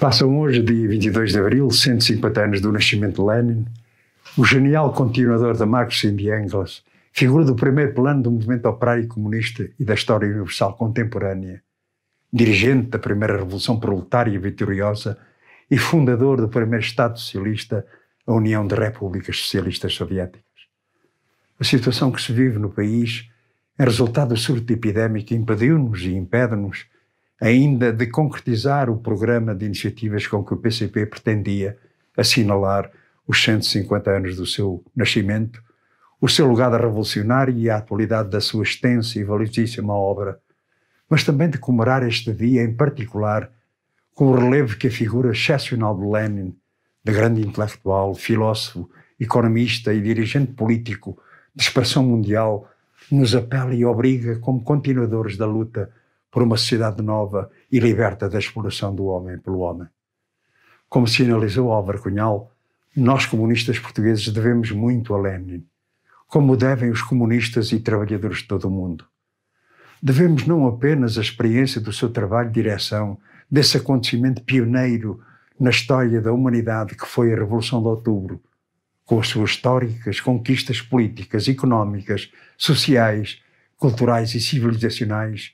Passam hoje, dia 22 de abril, 150 anos do nascimento de Lenin, o genial continuador da Marx e de Engels, figura do primeiro plano do movimento operário comunista e da história universal contemporânea, dirigente da primeira revolução proletária vitoriosa e fundador do primeiro Estado socialista, a União de Repúblicas Socialistas Soviéticas. A situação que se vive no país é resultado do surto epidémico impediu-nos e impede-nos ainda de concretizar o programa de iniciativas com que o PCP pretendia assinalar os 150 anos do seu nascimento, o seu legado revolucionário e a atualidade da sua extensa e valiosíssima obra, mas também de comemorar este dia em particular com o relevo que a figura excepcional de Lenin, de grande intelectual, filósofo, economista e dirigente político de expressão mundial, nos apela e obriga como continuadores da luta por uma sociedade nova e liberta da exploração do homem pelo homem. Como sinalizou Álvaro Cunhal, nós comunistas portugueses devemos muito a Lenin, como devem os comunistas e trabalhadores de todo o mundo. Devemos não apenas a experiência do seu trabalho de direção, desse acontecimento pioneiro na história da humanidade que foi a Revolução de Outubro, com as suas históricas conquistas políticas, económicas, sociais, culturais e civilizacionais,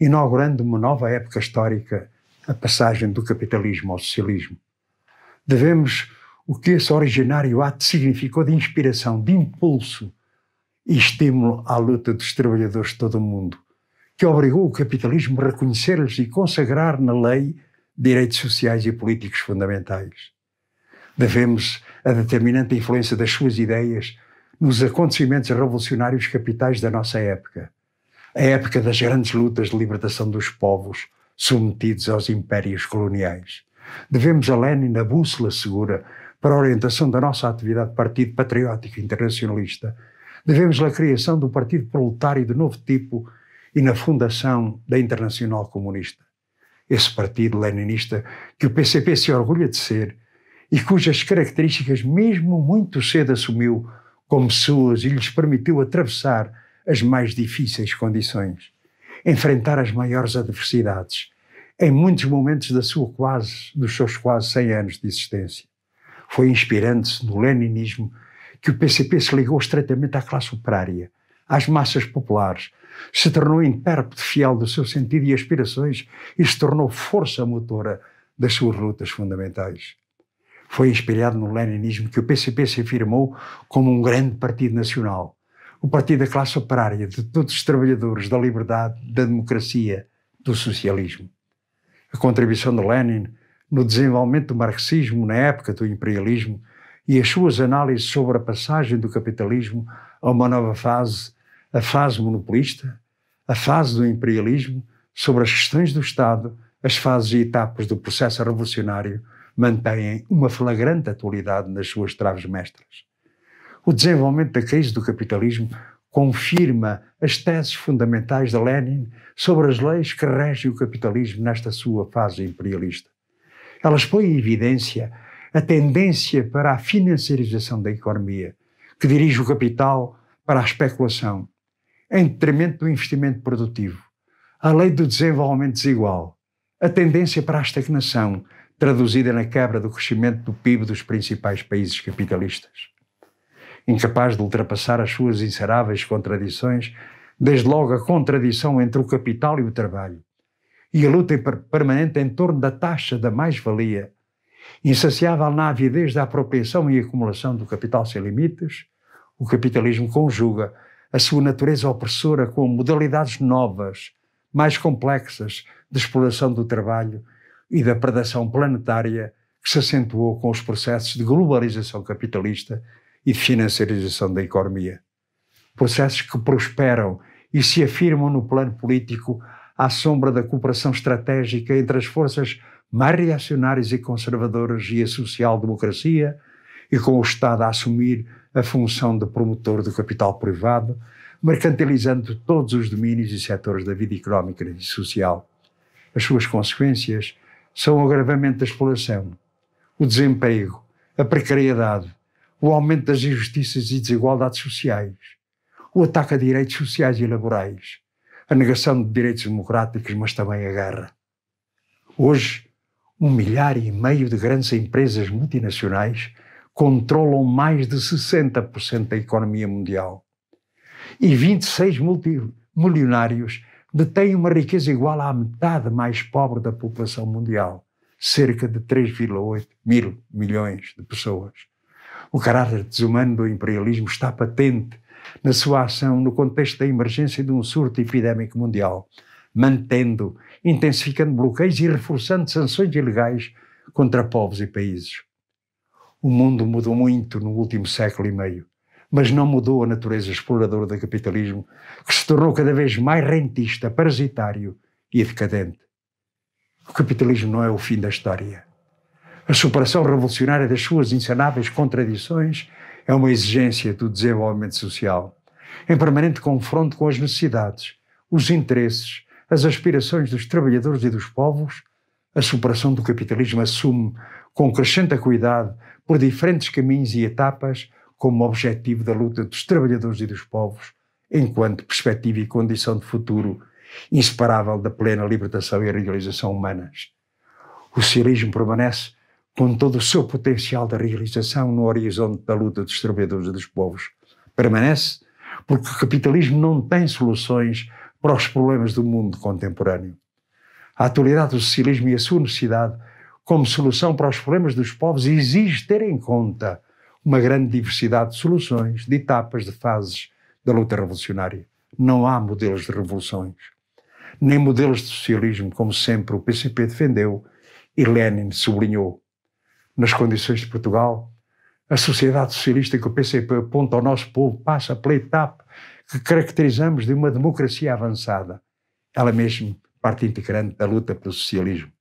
inaugurando uma nova época histórica, a passagem do capitalismo ao socialismo. Devemos o que esse originário ato significou de inspiração, de impulso e estímulo à luta dos trabalhadores de todo o mundo, que obrigou o capitalismo a reconhecer-lhes e consagrar na lei direitos sociais e políticos fundamentais. Devemos a determinante influência das suas ideias nos acontecimentos revolucionários capitais da nossa época, a época das grandes lutas de libertação dos povos submetidos aos impérios coloniais. Devemos a Lenin a bússola segura para a orientação da nossa atividade de Partido Patriótico Internacionalista. Devemos a criação do Partido Proletário de novo tipo e na fundação da Internacional Comunista. Esse partido leninista que o PCP se orgulha de ser e cujas características mesmo muito cedo assumiu como suas e lhes permitiu atravessar as mais difíceis condições, enfrentar as maiores adversidades, em muitos momentos da sua quase, dos seus quase 100 anos de existência. Foi inspirando-se no leninismo que o PCP se ligou estreitamente à classe operária, às massas populares, se tornou intérprete fiel do seu sentido e aspirações e se tornou força motora das suas lutas fundamentais. Foi inspirado no leninismo que o PCP se afirmou como um grande partido nacional, o Partido da é Classe Operária, de todos os trabalhadores, da liberdade, da democracia, do socialismo. A contribuição de Lenin no desenvolvimento do marxismo na época do imperialismo e as suas análises sobre a passagem do capitalismo a uma nova fase, a fase monopolista, a fase do imperialismo, sobre as questões do Estado, as fases e etapas do processo revolucionário mantêm uma flagrante atualidade nas suas traves mestras. O desenvolvimento da crise do capitalismo confirma as teses fundamentais de Lenin sobre as leis que regem o capitalismo nesta sua fase imperialista. Elas põem em evidência a tendência para a financiarização da economia, que dirige o capital para a especulação, em detrimento do investimento produtivo, a lei do desenvolvimento desigual, a tendência para a estagnação, traduzida na quebra do crescimento do PIB dos principais países capitalistas incapaz de ultrapassar as suas inseráveis contradições, desde logo a contradição entre o capital e o trabalho, e a luta permanente em torno da taxa da mais-valia, insaciável na avidez da apropriação e acumulação do capital sem limites, o capitalismo conjuga a sua natureza opressora com modalidades novas, mais complexas, de exploração do trabalho e da predação planetária que se acentuou com os processos de globalização capitalista e de financiarização da economia. Processos que prosperam e se afirmam no plano político à sombra da cooperação estratégica entre as forças mais reacionárias e conservadoras e a social-democracia, e com o Estado a assumir a função de promotor do capital privado, mercantilizando todos os domínios e setores da vida económica e social. As suas consequências são o agravamento da exploração, o desemprego, a precariedade, o aumento das injustiças e desigualdades sociais, o ataque a direitos sociais e laborais, a negação de direitos democráticos, mas também a guerra. Hoje, um milhar e meio de grandes empresas multinacionais controlam mais de 60% da economia mundial. E 26 multimilionários detêm uma riqueza igual à metade mais pobre da população mundial, cerca de 3,8 mil milhões de pessoas. O caráter desumano do imperialismo está patente na sua ação no contexto da emergência de um surto epidémico mundial, mantendo, intensificando bloqueios e reforçando sanções ilegais contra povos e países. O mundo mudou muito no último século e meio, mas não mudou a natureza exploradora do capitalismo, que se tornou cada vez mais rentista, parasitário e decadente. O capitalismo não é o fim da história. A superação revolucionária das suas insanáveis contradições é uma exigência do desenvolvimento social, em permanente confronto com as necessidades, os interesses, as aspirações dos trabalhadores e dos povos. A superação do capitalismo assume, com crescente acuidade, por diferentes caminhos e etapas, como objetivo da luta dos trabalhadores e dos povos, enquanto perspectiva e condição de futuro inseparável da plena libertação e realização humanas. O socialismo permanece com todo o seu potencial de realização no horizonte da luta dos trabalhadores e dos povos. Permanece, porque o capitalismo não tem soluções para os problemas do mundo contemporâneo. A atualidade do socialismo e a sua necessidade como solução para os problemas dos povos exige ter em conta uma grande diversidade de soluções, de etapas, de fases da luta revolucionária. Não há modelos de revoluções, nem modelos de socialismo, como sempre o PCP defendeu e Lenin sublinhou nas condições de Portugal. A sociedade socialista que o PCP aponta ao nosso povo passa pela etapa que caracterizamos de uma democracia avançada. Ela mesmo parte integrante da luta pelo socialismo.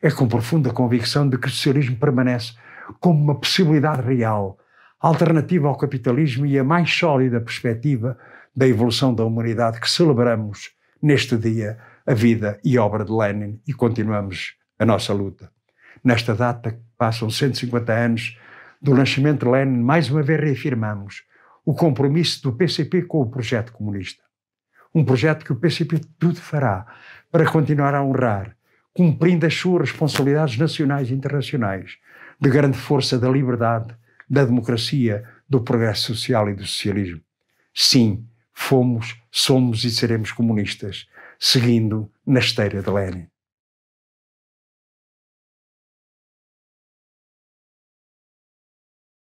É com profunda convicção de que o socialismo permanece como uma possibilidade real, alternativa ao capitalismo e a mais sólida perspectiva da evolução da humanidade que celebramos neste dia a vida e obra de Lenin e continuamos a nossa luta. Nesta data Passam 150 anos do nascimento de Lenin, mais uma vez reafirmamos o compromisso do PCP com o projeto comunista. Um projeto que o PCP tudo fará para continuar a honrar, cumprindo as suas responsabilidades nacionais e internacionais, de grande força da liberdade, da democracia, do progresso social e do socialismo. Sim, fomos, somos e seremos comunistas, seguindo na esteira de Lenin.